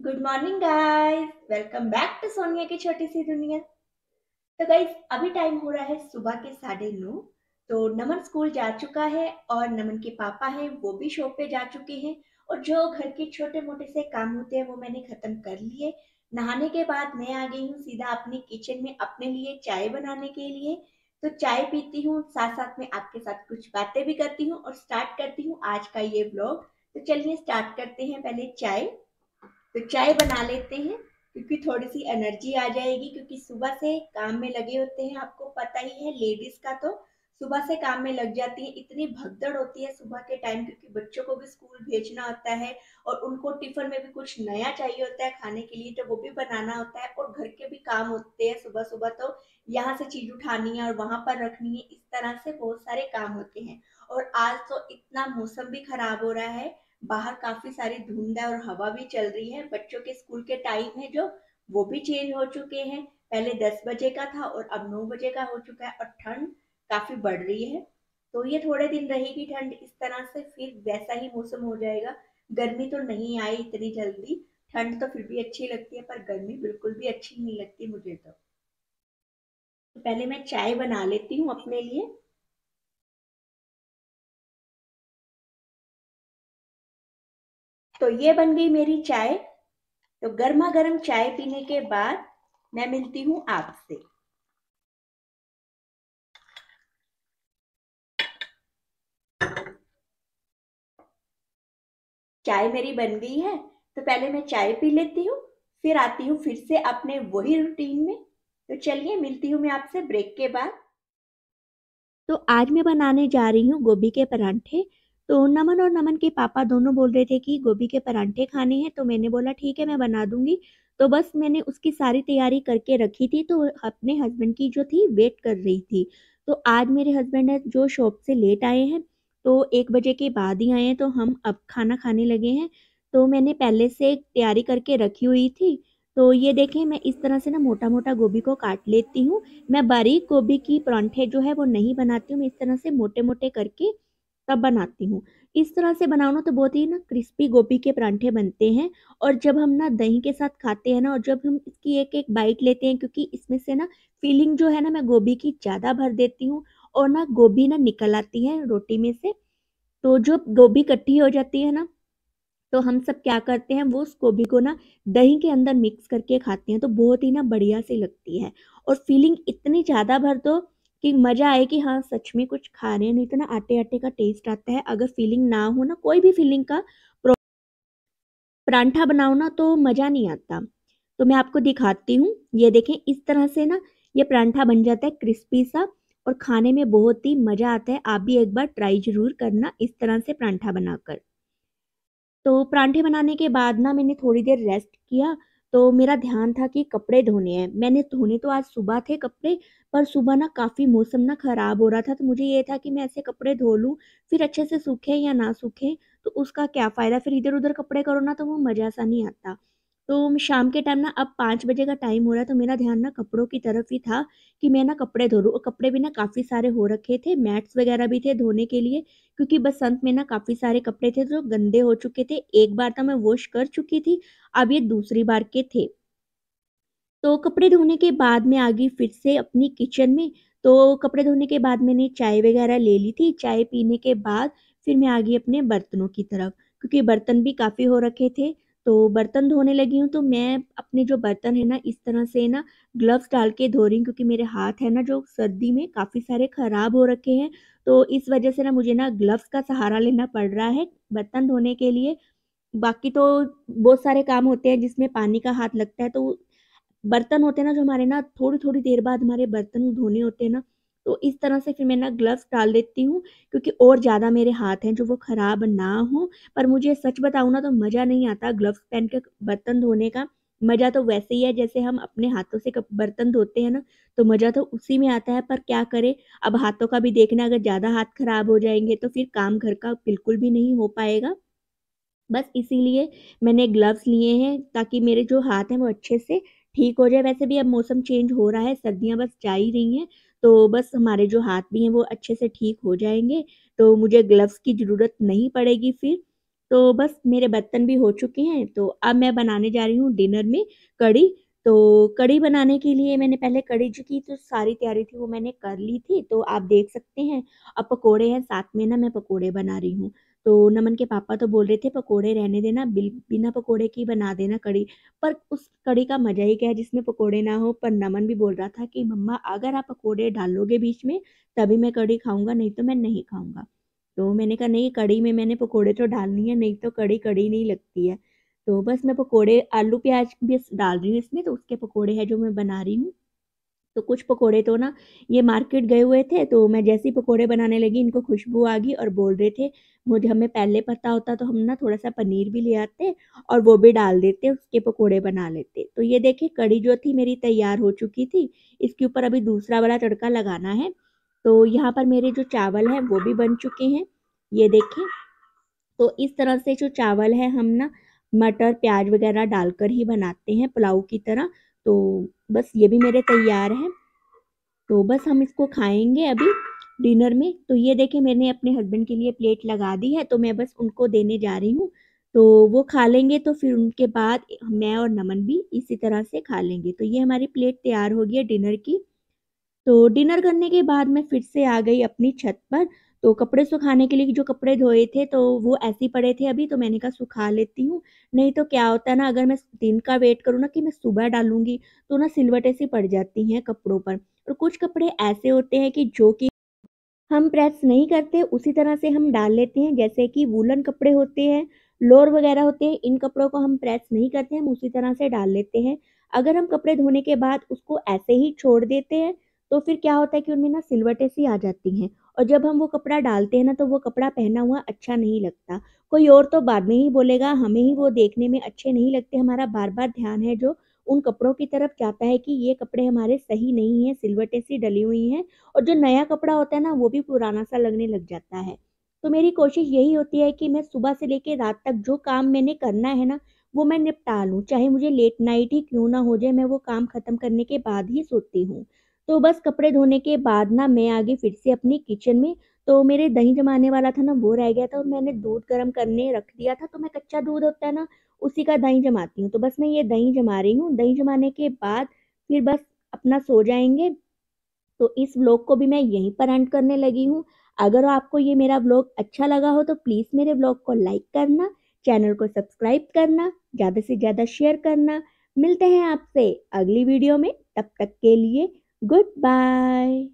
good morning guys welcome back to Sonia की छोटी सी दुनिया तो गाइस अभी टाइम हो रहा है सुबह के साढ़े नौ तो नमन स्कूल जा चुका है और नमन के पापा हैं वो भी शॉप पे जा चुके हैं और जो घर के छोटे मोटे से काम होते हैं वो मैंने ख़त्म कर लिए नहाने के बाद मैं आ गई हूँ सीधा अपने किचन में अपने लिए चाय बनाने के लिए तो चाय पीती हूँ साथ साथ में आपके साथ कुछ बातें भी करती हूँ और स्टार्ट करती हूँ आज का ये ब्लॉग तो चलिए स्टार्ट करते हैं पहले चाय तो चाय बना लेते हैं क्योंकि थोड़ी सी एनर्जी आ जाएगी क्योंकि सुबह से काम में लगे होते हैं आपको पता ही है लेडीज का तो सुबह से काम में लग जाती है इतनी भगदड़ होती है सुबह के टाइम क्योंकि बच्चों को भी स्कूल भेजना होता है और उनको टिफिन में भी कुछ नया चाहिए होता है खाने के लिए तो वो भी बनाना होता है और घर के भी काम होते हैं सुबह सुबह तो यहाँ से चीज उठानी है और वहां पर रखनी है इस तरह से बहुत सारे काम होते हैं और आज तो इतना मौसम भी खराब हो रहा है बाहर काफी सारी धुंध है और हवा भी चल रही है बच्चों के स्कूल के टाइम है जो वो भी चेंज हो चुके हैं पहले दस बजे का था और अब नौ बजे का हो चुका है और ठंड काफी बढ़ रही है तो ये थोड़े दिन रहेगी ठंड इस तरह से फिर वैसा ही मौसम हो जाएगा गर्मी तो नहीं आई इतनी जल्दी ठंड तो फिर भी अच्छी लगती है पर गर्मी बिल्कुल भी अच्छी नहीं लगती मुझे तो, तो पहले मैं चाय बना लेती हूँ अपने लिए तो ये बन गई मेरी चाय तो गर्मा गर्म चाय पीने के बाद मैं मिलती हूँ आपसे चाय मेरी बन गई है तो पहले मैं चाय पी लेती हूँ फिर आती हूँ फिर से अपने वही रूटीन में तो चलिए मिलती हूँ मैं आपसे ब्रेक के बाद तो आज मैं बनाने जा रही हूँ गोभी के परांठे तो नमन और नमन के पापा दोनों बोल रहे थे कि गोभी के परांठे खाने हैं तो मैंने बोला ठीक है मैं बना दूंगी तो बस मैंने उसकी सारी तैयारी करके रखी थी तो अपने हस्बैंड की जो थी वेट कर रही थी तो आज मेरे हस्बैंड है जो शॉप से लेट आए हैं तो एक बजे के बाद ही आए हैं तो हम अब खाना खाने लगे हैं तो मैंने पहले से तैयारी करके रखी हुई थी तो ये देखें मैं इस तरह से ना मोटा मोटा गोभी को काट लेती हूँ मैं बारीक गोभी की परांठे जो है वो नहीं बनाती हूँ मैं इस तरह से मोटे मोटे करके का बनाती हूँ इस तरह से बनाओ ना तो बहुत ही ना क्रिस्पी गोभी के परांठे बनते हैं और जब हम ना दही के साथ खाते हैं ना और जब हम इसकी एक एक बाइट लेते हैं क्योंकि इसमें से ना फीलिंग जो है ना मैं गोभी की ज़्यादा भर देती हूँ और ना गोभी ना निकल आती है रोटी में से तो जो गोभी इकट्ठी हो जाती है ना तो हम सब क्या करते हैं वो उस गोभी को ना दही के अंदर मिक्स करके खाते हैं तो बहुत ही ना बढ़िया सी लगती है और फीलिंग इतनी ज़्यादा भर दो तो कि मज़ा आए कि हाँ सच में कुछ खा रहे हैं नहीं तो ना आटे आटे का टेस्ट आता है अगर फीलिंग ना हो ना कोई भी फीलिंग का परांठा बनाओ ना तो मज़ा नहीं आता तो मैं आपको दिखाती हूँ ये देखें इस तरह से ना ये परांठा बन जाता है क्रिस्पी सा और खाने में बहुत ही मज़ा आता है आप भी एक बार ट्राई ज़रूर करना इस तरह से परांठा बनाकर तो परांठे बनाने के बाद ना मैंने थोड़ी देर रेस्ट किया तो मेरा ध्यान था कि कपड़े धोने हैं मैंने धोने तो आज सुबह थे कपड़े पर सुबह ना काफ़ी मौसम ना ख़राब हो रहा था तो मुझे ये था कि मैं ऐसे कपड़े धो लूँ फिर अच्छे से सूखें या ना सूखें तो उसका क्या फ़ायदा फिर इधर उधर कपड़े करो ना तो वो मज़ा सा नहीं आता तो शाम के टाइम ना अब पाँच बजे का टाइम हो रहा है तो मेरा ध्यान ना कपड़ों की तरफ ही था कि मैं ना कपड़े धो लूँ कपड़े भी ना काफ़ी सारे हो रखे थे मैट्स वगैरह भी थे धोने के लिए क्योंकि बसंत में ना काफ़ी सारे कपड़े थे जो गंदे हो चुके थे एक बार तो मैं वॉश कर चुकी थी अब ये दूसरी बार के थे तो कपड़े धोने के बाद मैं आ गई फिर से अपनी किचन में तो कपड़े धोने के बाद मैंने चाय वगैरह ले ली थी चाय पीने के बाद फिर मैं आ गई अपने बर्तनों की तरफ क्योंकि बर्तन भी काफ़ी हो रखे थे तो बर्तन धोने लगी हूँ तो मैं अपने जो बर्तन है ना इस तरह से ना ग्लव्स डाल के धो रही हूँ क्योंकि मेरे हाथ है ना जो सर्दी में काफ़ी सारे ख़राब हो रखे हैं तो इस वजह से ना मुझे ना ग्लव्स का सहारा लेना पड़ रहा है बर्तन धोने के लिए बाकी तो बहुत सारे काम होते हैं जिसमें पानी का हाथ लगता है तो बर्तन होते हैं ना जो हमारे ना थोड़ी थोड़ी देर बाद हमारे बर्तन धोने होते हैं ना तो इस तरह से फिर मैं ना ग्लव्स डाल देती हूँ क्योंकि और ज़्यादा मेरे हाथ हैं जो वो ख़राब ना हो पर मुझे सच बताऊँ ना तो मज़ा नहीं आता ग्लव्स पहन के बर्तन धोने का मज़ा तो वैसे ही है जैसे हम अपने हाथों से बर्तन धोते हैं ना तो मज़ा तो उसी में आता है पर क्या करें अब हाथों का भी देखना अगर ज़्यादा हाथ ख़राब हो जाएंगे तो फिर काम घर का बिल्कुल भी नहीं हो पाएगा बस इसीलिए मैंने ग्लव्स लिए हैं ताकि मेरे जो हाथ हैं वो अच्छे से ठीक हो जाए वैसे भी अब मौसम चेंज हो रहा है सर्दियाँ बस जा ही रही हैं तो बस हमारे जो हाथ भी हैं वो अच्छे से ठीक हो जाएंगे तो मुझे ग्लव्स की ज़रूरत नहीं पड़ेगी फिर तो बस मेरे बर्तन भी हो चुके हैं तो अब मैं बनाने जा रही हूँ डिनर में कड़ी तो कड़ी बनाने के लिए मैंने पहले कड़ी जो की तो सारी तैयारी थी वो मैंने कर ली थी तो आप देख सकते हैं अब पकोड़े हैं साथ में ना मैं पकोड़े बना रही हूँ तो नमन के पापा तो बोल रहे थे पकोड़े रहने देना बिल बिना पकोड़े की बना देना कड़ी पर उस कड़ी का मज़ा ही क्या है जिसमें पकोड़े ना हो पर नमन भी बोल रहा था कि मम्मा अगर आप पकोड़े डालोगे बीच में तभी मैं कड़ी खाऊंगा नहीं तो मैं नहीं खाऊंगा तो मैंने कहा नहीं कड़ी में मैंने पकोड़े तो डालनी है नहीं तो कड़ी कड़ी नहीं लगती है तो बस मैं पकोड़े आलू प्याज भी डाल रही हूँ इसमें तो उसके पकोड़े हैं जो मैं बना रही हूँ तो कुछ पकोड़े तो ना ये मार्केट गए हुए थे तो मैं जैसे ही पकोड़े बनाने लगी इनको खुशबू आ गई और बोल रहे थे मुझे हमें पहले पता होता तो हम ना थोड़ा सा पनीर भी ले आते और वो भी डाल देते उसके पकोड़े बना लेते तो ये देखिए कड़ी जो थी मेरी तैयार हो चुकी थी इसके ऊपर अभी दूसरा वाला तड़का लगाना है तो यहाँ पर मेरे जो चावल हैं वो भी बन चुके हैं ये देखें तो इस तरह से जो चावल है हम ना मटर प्याज वगैरह डालकर ही बनाते हैं पुलाव की तरह तो बस ये भी मेरे तैयार है तो बस हम इसको खाएंगे अभी डिनर में तो ये देखें मैंने अपने हस्बैंड के लिए प्लेट लगा दी है तो मैं बस उनको देने जा रही हूँ तो वो खा लेंगे तो फिर उनके बाद मैं और नमन भी इसी तरह से खा लेंगे तो ये हमारी प्लेट तैयार हो गई है डिनर की तो डिनर करने के बाद मैं फिर से आ गई अपनी छत पर तो कपड़े सुखाने के लिए जो कपड़े धोए थे तो वो ऐसे ही पड़े थे अभी तो मैंने कहा सुखा लेती हूँ नहीं तो क्या होता है ना अगर मैं दिन का वेट करूँ ना कि मैं सुबह डालूंगी तो ना सिलवटें सी पड़ जाती हैं कपड़ों पर और कुछ कपड़े ऐसे होते हैं कि जो कि हम प्रेस नहीं करते उसी तरह से हम डाल लेते हैं जैसे कि वूलन कपड़े होते हैं लोर वगैरह होते हैं इन कपड़ों को हम प्रेस नहीं करते हम उसी तरह से डाल लेते हैं अगर हम कपड़े धोने के बाद उसको ऐसे ही छोड़ देते हैं तो फिर क्या होता है कि उनमें ना सिलवटें सी आ जाती हैं और जब हम वो कपड़ा डालते हैं ना तो वो कपड़ा पहना हुआ अच्छा नहीं लगता कोई और तो बाद में ही बोलेगा हमें ही वो देखने में अच्छे नहीं लगते हमारा बार बार ध्यान है जो उन कपड़ों की तरफ जाता है कि ये कपड़े हमारे सही नहीं हैं सिलवटे सी डली हुई हैं और जो नया कपड़ा होता है ना वो भी पुराना सा लगने लग जाता है तो मेरी कोशिश यही होती है कि मैं सुबह से लेकर रात तक जो काम मैंने करना है ना वो मैं निपटा लूँ चाहे मुझे लेट नाइट ही क्यों ना हो जाए मैं वो काम ख़त्म करने के बाद ही सोती हूँ तो बस कपड़े धोने के बाद ना मैं आ गई फिर से अपनी किचन में तो मेरे दही जमाने वाला था ना वो रह गया था और मैंने दूध गर्म करने रख दिया था तो मैं कच्चा दूध होता है ना उसी का दही जमाती हूँ तो बस मैं ये दही जमा रही हूँ दही जमाने के बाद फिर बस अपना सो जाएंगे तो इस ब्लॉग को भी मैं यहीं पर एंड करने लगी हूँ अगर आपको ये मेरा ब्लॉग अच्छा लगा हो तो प्लीज़ मेरे ब्लॉग को लाइक करना चैनल को सब्सक्राइब करना ज़्यादा से ज़्यादा शेयर करना मिलते हैं आपसे अगली वीडियो में तब तक के लिए Goodbye